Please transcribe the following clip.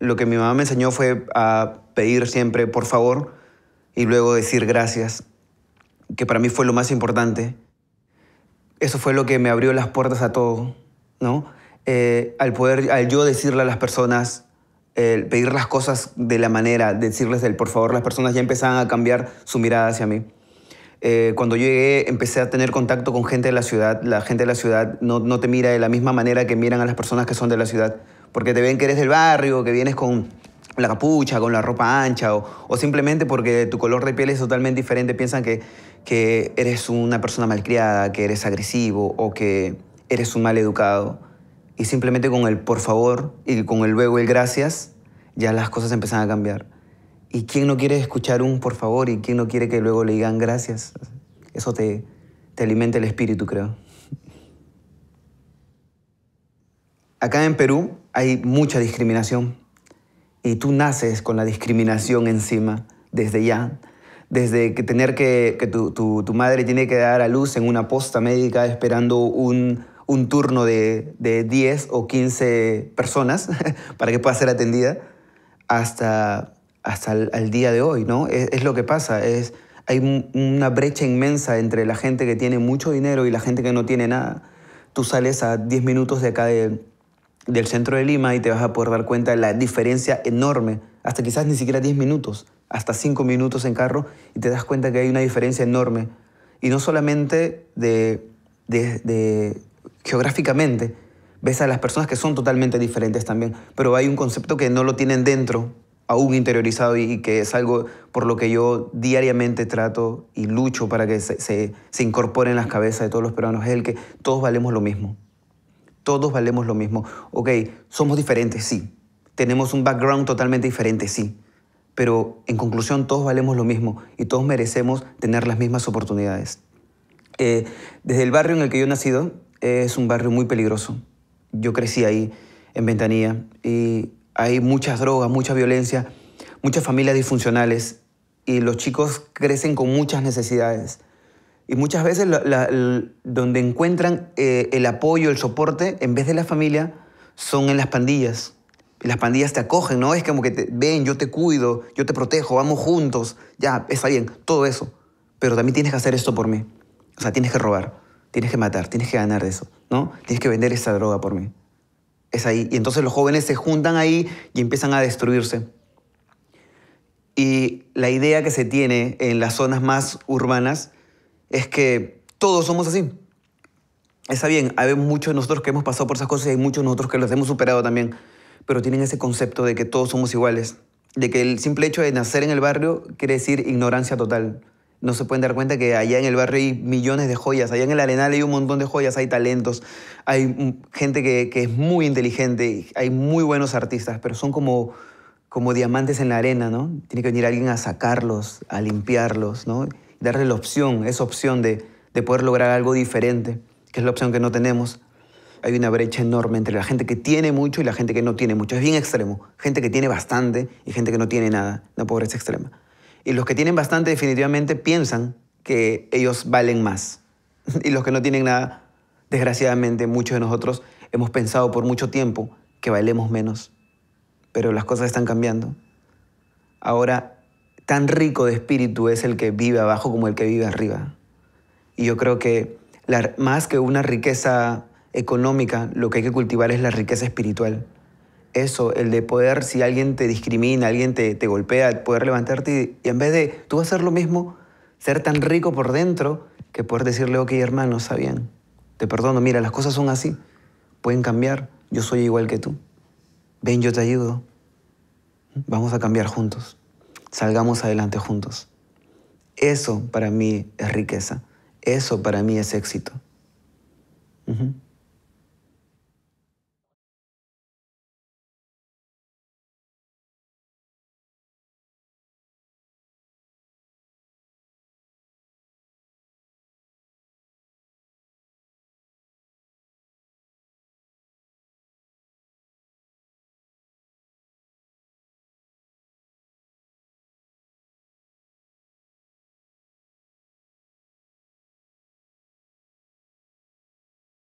lo que mi mamá me enseñó fue a pedir siempre por favor y luego decir gracias, que para mí fue lo más importante. Eso fue lo que me abrió las puertas a todo, ¿no? Eh, al poder, al yo decirle a las personas, pedir las cosas de la manera, decirles el por favor, las personas ya empezaban a cambiar su mirada hacia mí. Eh, cuando llegué empecé a tener contacto con gente de la ciudad. La gente de la ciudad no te mira de la misma manera que miran a las personas que son de la ciudad porque te ven que eres del barrio, que vienes con la capucha, con la ropa ancha, o, simplemente porque tu color de piel es totalmente diferente, piensan que, que eres una persona malcriada, que eres agresivo o que eres un mal educado. Y simplemente con el por favor y con el luego el gracias, ya las cosas empiezan a cambiar. ¿Y quién no quiere escuchar un por favor y quién no quiere que luego le digan gracias? Eso te, te alimenta el espíritu, creo. Acá en Perú hay mucha discriminación y tú naces con la discriminación encima desde ya. Desde que tener que, tu, madre tiene que dar a luz en una posta médica esperando un, turno de, de 10 o 15 personas para que pueda ser atendida, hasta hasta el, al día de hoy, ¿no? Es, lo que pasa, es, hay una brecha inmensa entre la gente que tiene mucho dinero y la gente que no tiene nada. Tú sales a 10 minutos de acá de, del centro de Lima y te vas a poder dar cuenta de la diferencia enorme, hasta quizás ni siquiera 10 minutos, hasta 5 minutos en carro, y te das cuenta que hay una diferencia enorme. Y no solamente de, de, geográficamente, ves a las personas que son totalmente diferentes también, pero hay un concepto que no lo tienen dentro, aún interiorizado, y, que es algo por lo que yo diariamente trato y lucho para que se, se, se incorpore en las cabezas de todos los peruanos, es el que todos valemos lo mismo. Todos valemos lo mismo. Ok, somos diferentes, sí. Tenemos un background totalmente diferente, sí. Pero en conclusión, todos valemos lo mismo y todos merecemos tener las mismas oportunidades. Eh, desde el barrio en el que yo he nacido, es un barrio muy peligroso. Yo crecí ahí, en Ventanilla, y hay muchas drogas, mucha violencia, muchas familias disfuncionales, y los chicos crecen con muchas necesidades. Y muchas veces donde encuentran eh, el apoyo, el soporte, en vez de la familia, son en las pandillas. Las pandillas te acogen, ¿no? Es como que te, ven, yo te cuido, yo te protejo, vamos juntos, ya, está bien, todo eso. Pero también tienes que hacer esto por mí. O sea, tienes que robar, tienes que matar, tienes que ganar de eso, ¿no? Tienes que vender esa droga por mí. Es ahí. Y entonces los jóvenes se juntan ahí y empiezan a destruirse. Y la idea que se tiene en las zonas más urbanas es que todos somos así. Está bien, hay muchos de nosotros que hemos pasado por esas cosas y hay muchos de nosotros que los hemos superado también, pero tienen ese concepto de que todos somos iguales, de que el simple hecho de nacer en el barrio quiere decir ignorancia total. No se pueden dar cuenta que allá en el barrio hay millones de joyas, allá en el Arenal hay un montón de joyas, hay talentos, hay gente que, es muy inteligente, hay muy buenos artistas, pero son como, como diamantes en la arena, ¿no? Tiene que venir alguien a sacarlos, a limpiarlos, ¿no? darle la opción, esa opción de, de poder lograr algo diferente, que es la opción que no tenemos. Hay una brecha enorme entre la gente que tiene mucho y la gente que no tiene mucho. Es bien extremo. Gente que tiene bastante y gente que no tiene nada. la pobreza extrema. Y los que tienen bastante definitivamente piensan que ellos valen más. Y los que no tienen nada, desgraciadamente muchos de nosotros hemos pensado por mucho tiempo que valemos menos. Pero las cosas están cambiando. Ahora tan rico de espíritu es el que vive abajo como el que vive arriba. Y yo creo que más que una riqueza económica, lo que hay que cultivar es la riqueza espiritual. Eso, el de poder, si alguien te discrimina, alguien te, golpea, poder levantarte y, en vez de tú hacer lo mismo, ser tan rico por dentro que poder decirle, ok hermano, está bien, te perdono, mira, las cosas son así, pueden cambiar, yo soy igual que tú. Ven, yo te ayudo. Vamos a cambiar juntos salgamos adelante juntos. Eso para mí es riqueza. Eso para mí es éxito.